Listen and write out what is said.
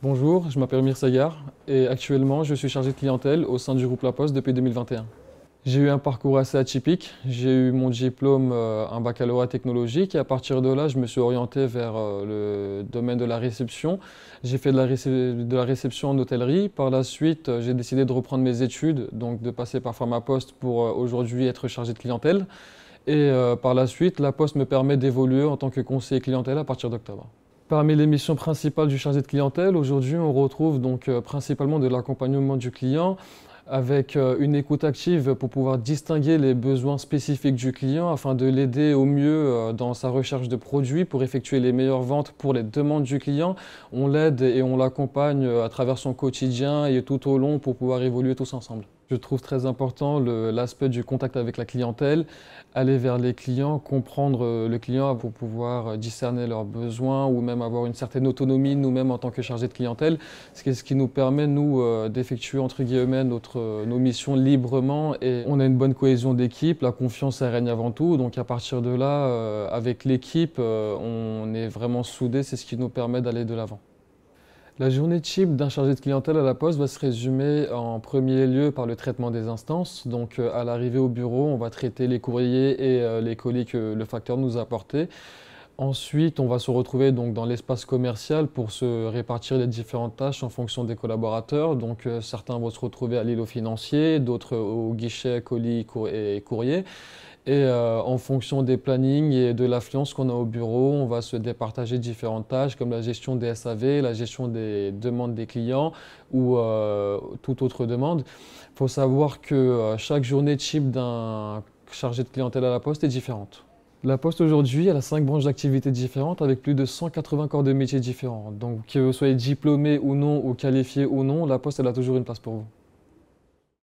Bonjour, je m'appelle Sagar et actuellement je suis chargé de clientèle au sein du groupe La Poste depuis 2021. J'ai eu un parcours assez atypique. J'ai eu mon diplôme, euh, un baccalauréat technologique, et à partir de là, je me suis orienté vers euh, le domaine de la réception. J'ai fait de la, réception en hôtellerie. Par la suite, euh, j'ai décidé de reprendre mes études, donc de passer ma poste pour aujourd'hui être chargé de clientèle. Et par la suite, la Poste me permet d'évoluer en tant que conseiller clientèle à partir d'octobre. Parmi les missions principales du chargé de clientèle, aujourd'hui, on retrouve donc euh, principalement de l'accompagnement du client avec euh, une écoute active pour pouvoir distinguer les besoins spécifiques du client afin de l'aider au mieux euh, dans sa recherche de produits pour effectuer les meilleures ventes pour les demandes du client. On l'aide et on l'accompagne à travers son quotidien et tout au long pour pouvoir évoluer tous ensemble je trouve très important l'aspect du contact avec la clientèle, aller vers les clients, comprendre euh, le client pour pouvoir euh, discerner leurs besoins ou même avoir une certaine autonomie nous-mêmes en tant que chargé de clientèle, ce qui nous permet nous euh, d'effectuer entre guillemets notre, nos missions librement et on a une bonne cohésion d'équipe, la confiance règne avant tout, donc à partir de là, avec l'équipe, on est vraiment soudés, c'est ce qui nous permet d'aller de l'avant. La journée chip d'un chargé de clientèle à la poste va se résumer en premier lieu par le traitement des instances. Donc euh, à l'arrivée au bureau, on va traiter les courriers et euh, les colis que le facteur nous a apportés. Ensuite, on va se retrouver donc dans l'espace commercial pour se répartir les différentes tâches en fonction des collaborateurs. Donc euh, certains vont se retrouver à l'îlot financier, d'autres au guichet colis et courrier. Et euh, en fonction des plannings et de l'affluence qu'on a au bureau, on va se départager différentes tâches comme la gestion des SAV, la gestion des demandes des clients ou euh, toute autre demande. Il faut savoir que euh, chaque journée type d'un chargé de clientèle à la poste est différente. La Poste aujourd'hui, elle a cinq branches d'activités différentes avec plus de 180 corps de métiers différents. Donc que vous soyez diplômé ou non ou qualifié ou non, la Poste, elle a toujours une place pour vous.